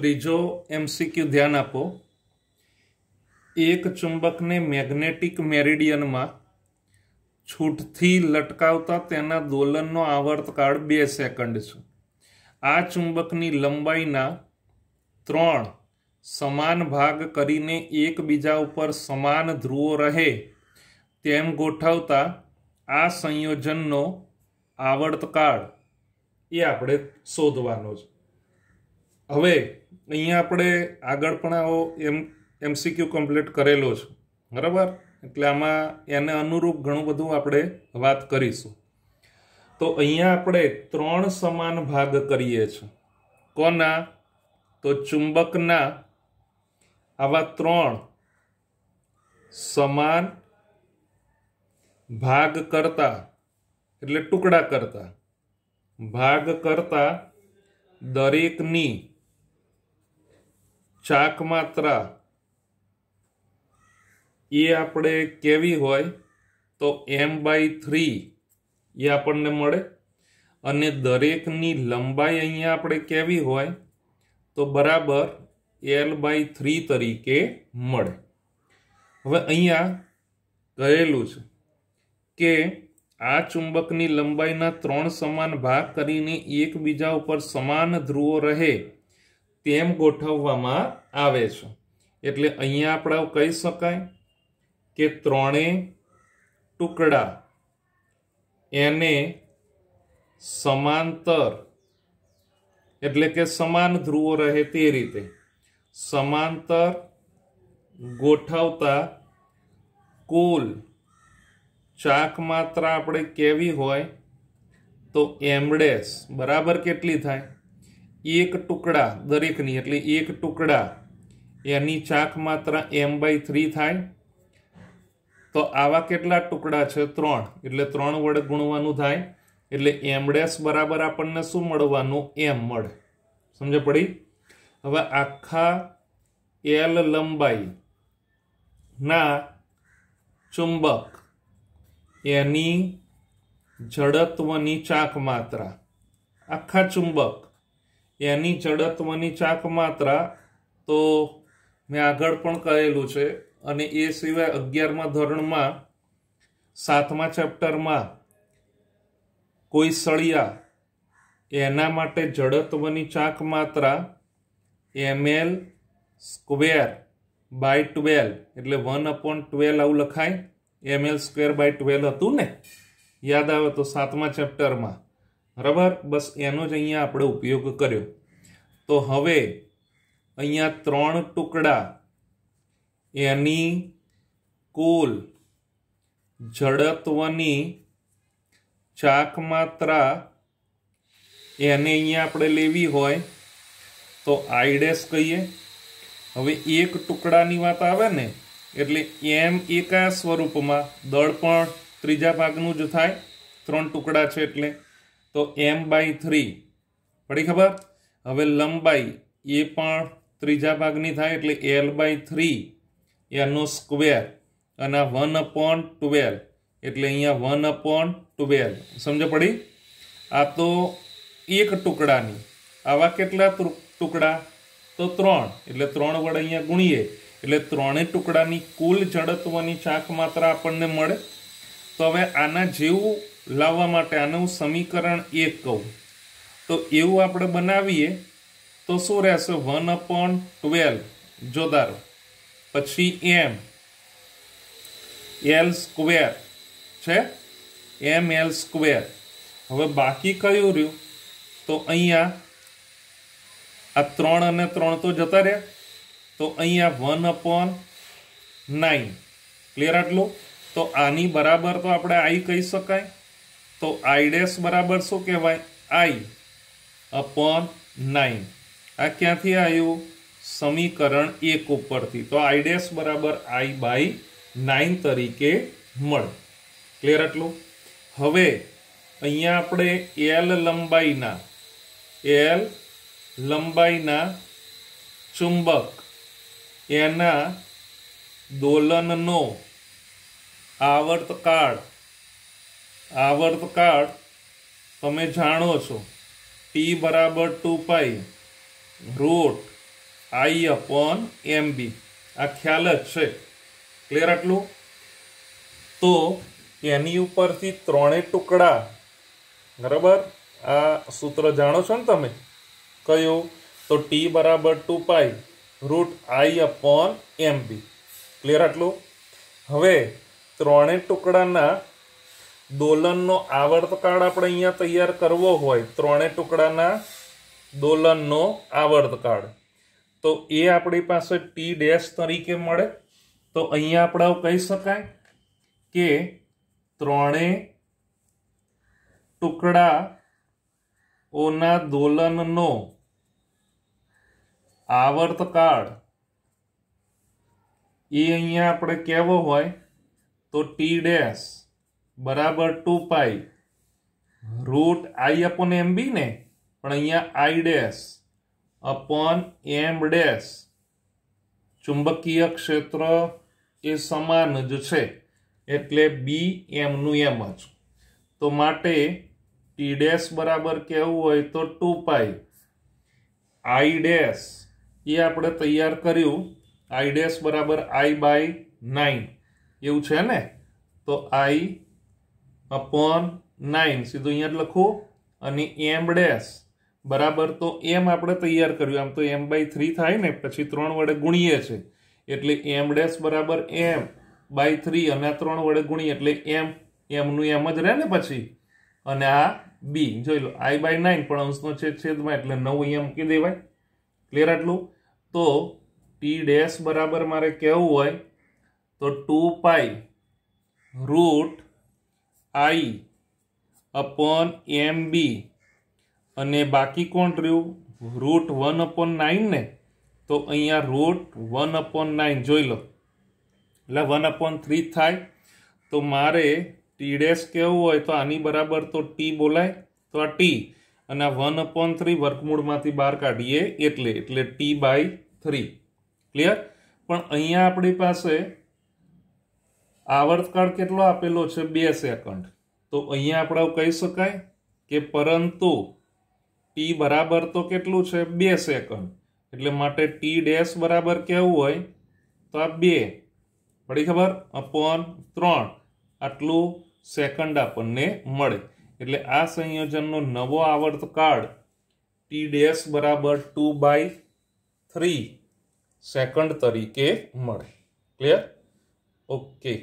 ત્રીજો એમસીક્યુ ધ્યાન આપો એક ચુંબકને મેગ્નેટિક મેરિડિયનમાં છૂટથી લટકાવતા તેના દોલનનો આવર્તકાળ બે સેકન્ડ છે આ ચુંબકની લંબાઈના ત્રણ સમાન ભાગ કરીને એકબીજા ઉપર સમાન ધ્રુવો રહે તેમ ગોઠવતા આ સંયોજનનો આવર્તકાળ એ આપણે શોધવાનો છે હવે અહીંયા આપણે આગળ પણ આવો એમ એમસીક્યુ કમ્પ્લીટ કરેલો છે બરાબર એટલે આમાં એને અનુરૂપ ઘણું બધું આપણે વાત કરીશું તો અહીંયા આપણે ત્રણ સમાન ભાગ કરીએ છીએ કોના તો ચુંબકના આવા ત્રણ સમાન ભાગ કરતા એટલે ટુકડા કરતા ભાગ કરતા દરેકની ચાક માત્રા એ આપણે કેવી હોય તો એમ બાય થ્રી એ આપણને મળે અને દરેકની લંબાઈ અહીંયા આપણે કેવી હોય તો બરાબર એલ બાય થ્રી તરીકે મળે હવે અહીંયા કહેલું છે કે આ ચુંબકની લંબાઈના ત્રણ સમાન ભાગ કરીને એકબીજા ઉપર સમાન ધ્રુવો રહે તેમ ગોઠવવામાં આવે છે એટલે અહીંયા આપણે કહી શકાય કે ત્રણેય ટુકડા એને સમાંતર એટલે કે સમાન ધ્રુવો રહે તે રીતે સમાંતર ગોઠવતા કુલ ચાક માત્રા આપણે કેવી હોય તો એમડેસ બરાબર કેટલી થાય એક ટુકડા દરેકની એટલે એક ટુકડા એની ચાક માત્રા એમ બાય થ્રી થાય તો આવા કેટલા ટુકડા છે ત્રણ એટલે ત્રણ વડે ગુણવાનું થાય એટલે એમડેસ બરાબર આપણને શું મળવાનું એમ મળે સમજ પડી હવે આખા એલ લંબાઈ ના ચુંબક એની જડત્વની ચાક માત્રા આખા ચુંબક એની જડત્વની ચાક માત્રા તો મેં આગળ પણ કહેલું છે અને એ સિવાય અગિયારમા ધોરણમાં સાતમા ચેપ્ટરમાં કોઈ સળિયા એના માટે જડત્વની ચાક માત્રા એમએલ સ્ક્વેર બાય ટ્વેલ એટલે વન અપોન ટ્વેલ આવું લખાય એમએલ સ્ક્વેર બાય ટ્વેલ હતું ને યાદ આવે તો સાતમા ચેપ્ટરમાં બરાબર બસ એનો જ અહીંયા આપણે ઉપયોગ કર્યો તો હવે અહીંયા ત્રણ ટુકડા એની કુલ જડત્વની ચાક માત્રા એને અહીંયા આપણે લેવી હોય તો આઈડેસ કહીએ હવે એક ટુકડાની વાત આવે ને એટલે એમ એકા સ્વરૂપમાં દળ પણ ત્રીજા ભાગનું જ થાય ત્રણ ટુકડા છે એટલે તો એમ બાય થ્રી પડી ખબર હવે લંબાઈ એ પણ ત્રીજા ભાગની થાય એટલે એલ બાય થ્રી એનો સ્ક્વેર અને આ વન અપોન ટ્વેલ્વ એટલે અહીંયા વન અપોન ટ્વેલ્વ સમજ પડી આ તો એક ટુકડાની આવા કેટલા ટુકડા તો ત્રણ એટલે ત્રણ વડે અહીંયા ગુણીએ એટલે ત્રણેય ટુકડાની કુલ જડત્વની ચાક માત્રા આપણને મળે તો હવે આના જેવું લાવવા માટે આનું સમીકરણ એક કહું તો એવું આપણે બનાવીએ તો શું રહેશે વન અપોન ટ્વેલ્વ જોદારો પછી એમ એલ સ્ક્વેર છે એમ એલ સ્ક્વેર હવે બાકી કયું રહ્યું તો અહીંયા આ ત્રણ અને ત્રણ તો જતા રહ્યા તો અહીંયા વન અપોન નાઇન ક્લિયર આટલું તો આની બરાબર તો આપણે આઈ કહી શકાય તો આઈ ડેશ બરાબર શું કહેવાય આઈ અપોન નાઇન આ ક્યાંથી આવ્યું સમીકરણ એક ઉપરથી તો આઈ ડેશ બરાબર આઈ બાય નાઇન તરીકે મળે ક્લિયર એટલું હવે અહીંયા આપણે એલ લંબાઈના એલ લંબાઈના ચુંબક એના દોલનનો આવર્તકાળ આવર્ત આવર્તકાળ તમે જાણો છો ટી બરાબર two pi root I upon M B આ ખ્યાલ જ છે ક્લિયર આટલું તો એની ઉપરથી ત્રણેય ટુકડા બરાબર આ સૂત્ર જાણો છો ને તમે કયું તો ટી બરાબર two pi root I upon M B clear આટલું હવે ત્રણેય ટુકડાના દોલનનો આવર્તકાળ આપણે અહીંયા તૈયાર કરવો હોય ત્રણે ટુકડાના દોલનનો આવર્તકાળ તો એ આપણી પાસે ટી ડેશ તરીકે મળે તો અહીંયા આપણા કહી શકાય કે ત્રણે ટુકડા ઓના દોલનનો આવર્તકાળ એ અહીંયા આપણે કહેવો હોય તો ટી ડેશ બરાબર two pi root I upon M B ને પણ અહીંયા I dash upon M dash ચુંબકીય ક્ષેત્ર એ સમાન જ છે એટલે બી એમનું એમ જ તો માટે ટી ડેશ બરાબર કહેવું હોય તો ટુ પાઈ આઈ ડેશ એ આપણે તૈયાર કર્યું આઈ ડેશ બરાબર આઈ બાય નાઇન એવું છે ને તો આઈ અપોન નાઇન સીધું અહીંયા જ લખું અને એમ ડેસ બરાબર તો એમ આપણે તૈયાર કર્યું આમ તો એમ બાય થ્રી થાય ને પછી ત્રણ વડે ગુણીએ છે એટલે એમ ડેસ બરાબર એમ બાય થ્રી અને આ ત્રણ વડે ગુણીએ એટલે એમ એમનું એમ જ રહે ને પછી અને આ બી જોઈ લો આઈ બાય નાઇન પણ અંશનો છેદ છેદમાં એટલે નવ એમ મૂકી દેવાય ક્લિયર આટલું તો ટી ડેસ બરાબર મારે કહેવું હોય તો two pi root I upon M B અને બાકી કોણ રહ્યું રૂટ વન અપોન નાઇન ને તો અહીંયા રૂટ વન અપોન નાઇન જોઈ લો એટલે વન અપોન થ્રી થાય તો મારે ટી ડેશ કહેવું હોય તો આની બરાબર તો ટી બોલાય તો આ ટી અને આ વન અપોન થ્રી વર્કમૂળમાંથી બહાર કાઢીએ એટલે એટલે ટી બાય થ્રી ક્લિયર પણ અહીંયા આપણી પાસે આવર્તકાળ કેટલો આપેલો છે બે સેકન્ડ તો અહીંયા આપણે કહી શકાય કે પરંતુ ટી બરાબર તો કેટલું છે બે સેકન્ડ એટલે માટે ટી ડેશ બરાબર કેવું હોય તો આ બે પડી ખબર અપોન ત્રણ આટલું સેકન્ડ આપણને મળે એટલે આ સંયોજનનો નવો આવર્તકાળ ટી ડેશ બરાબર ટુ બાય થ્રી સેકન્ડ તરીકે મળે ક્લિયર ઓકે